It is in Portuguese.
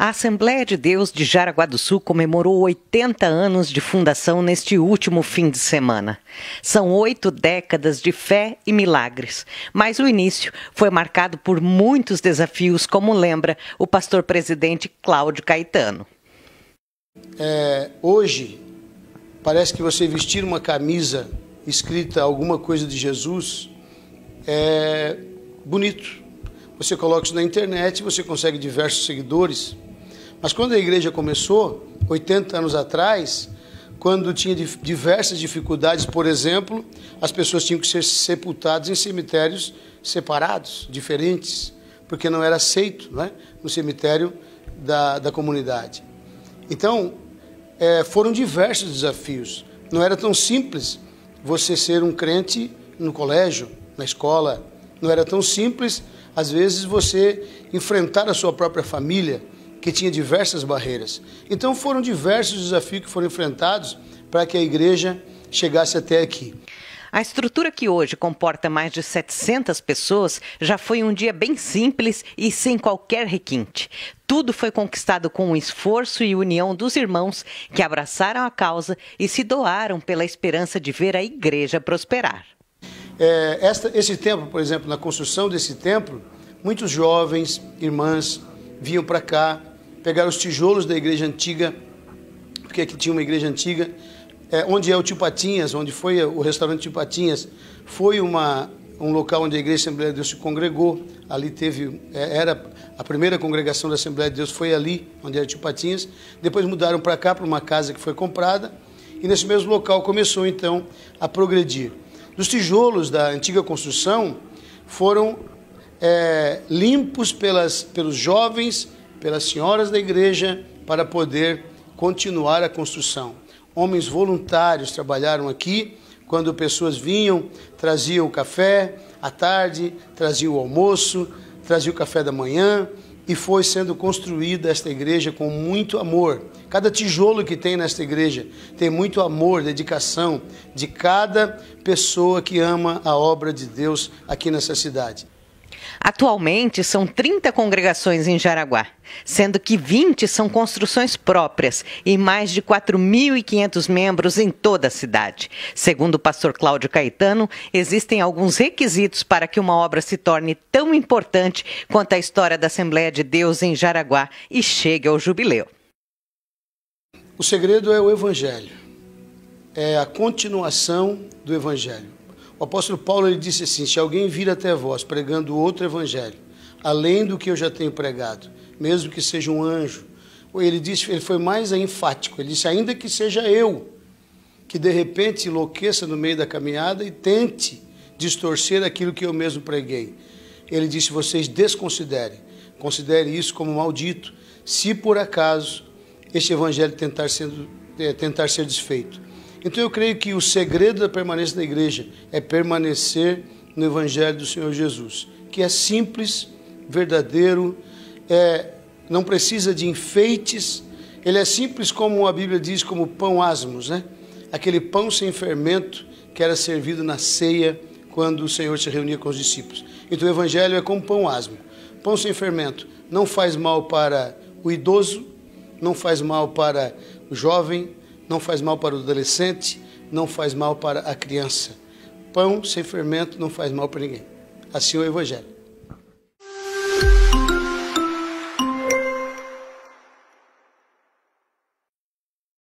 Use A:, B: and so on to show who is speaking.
A: A Assembleia de Deus de Jaraguá do Sul comemorou 80 anos de fundação neste último fim de semana. São oito décadas de fé e milagres, mas o início foi marcado por muitos desafios, como lembra o pastor presidente Cláudio Caetano.
B: É, hoje, parece que você vestir uma camisa escrita alguma coisa de Jesus é bonito. Você coloca isso na internet, você consegue diversos seguidores. Mas quando a igreja começou, 80 anos atrás, quando tinha diversas dificuldades, por exemplo, as pessoas tinham que ser sepultadas em cemitérios separados, diferentes, porque não era aceito né, no cemitério da, da comunidade. Então, é, foram diversos desafios. Não era tão simples você ser um crente no colégio, na escola. Não era tão simples, às vezes, você enfrentar a sua própria família que tinha diversas barreiras. Então foram diversos desafios que foram enfrentados para
A: que a igreja chegasse até aqui. A estrutura que hoje comporta mais de 700 pessoas já foi um dia bem simples e sem qualquer requinte. Tudo foi conquistado com o esforço e união dos irmãos que abraçaram a causa e se doaram pela esperança de ver a igreja prosperar.
B: É, esta, esse templo, por exemplo, na construção desse templo, muitos jovens, irmãs, vinham para cá, pegaram os tijolos da igreja antiga, porque aqui tinha uma igreja antiga, é, onde é o Tio Patinhas, onde foi o restaurante Tio Patinhas, foi uma, um local onde a Igreja Assembleia de Deus se congregou. Ali teve, é, era a primeira congregação da Assembleia de Deus, foi ali, onde era Tio Patinhas. Depois mudaram para cá, para uma casa que foi comprada. E nesse mesmo local começou então a progredir. Os tijolos da antiga construção foram é, limpos pelas, pelos jovens pelas senhoras da igreja para poder continuar a construção. Homens voluntários trabalharam aqui quando pessoas vinham, traziam o café à tarde, traziam o almoço, traziam o café da manhã e foi sendo construída esta igreja com muito amor. Cada tijolo que tem nesta igreja tem muito amor, dedicação de cada pessoa que ama a obra de Deus aqui
A: nessa cidade. Atualmente, são 30 congregações em Jaraguá, sendo que 20 são construções próprias e mais de 4.500 membros em toda a cidade. Segundo o pastor Cláudio Caetano, existem alguns requisitos para que uma obra se torne tão importante quanto a história da Assembleia de Deus em Jaraguá e chegue ao jubileu.
B: O segredo é o Evangelho, é a continuação do Evangelho. O apóstolo Paulo ele disse assim: Se alguém vir até vós pregando outro evangelho, além do que eu já tenho pregado, mesmo que seja um anjo, ele disse, ele foi mais enfático. Ele disse: ainda que seja eu que de repente enlouqueça no meio da caminhada e tente distorcer aquilo que eu mesmo preguei. Ele disse: vocês desconsiderem, considere isso como maldito, se por acaso este evangelho tentar, sendo, eh, tentar ser desfeito. Então eu creio que o segredo da permanência da igreja é permanecer no Evangelho do Senhor Jesus, que é simples, verdadeiro, é, não precisa de enfeites, ele é simples como a Bíblia diz, como pão asmos, né? Aquele pão sem fermento que era servido na ceia quando o Senhor se reunia com os discípulos. Então o Evangelho é como pão asmo. Pão sem fermento não faz mal para o idoso, não faz mal para o jovem, não faz mal para o adolescente, não faz mal para a criança. Pão sem fermento não faz mal para ninguém. Assim é o Evangelho.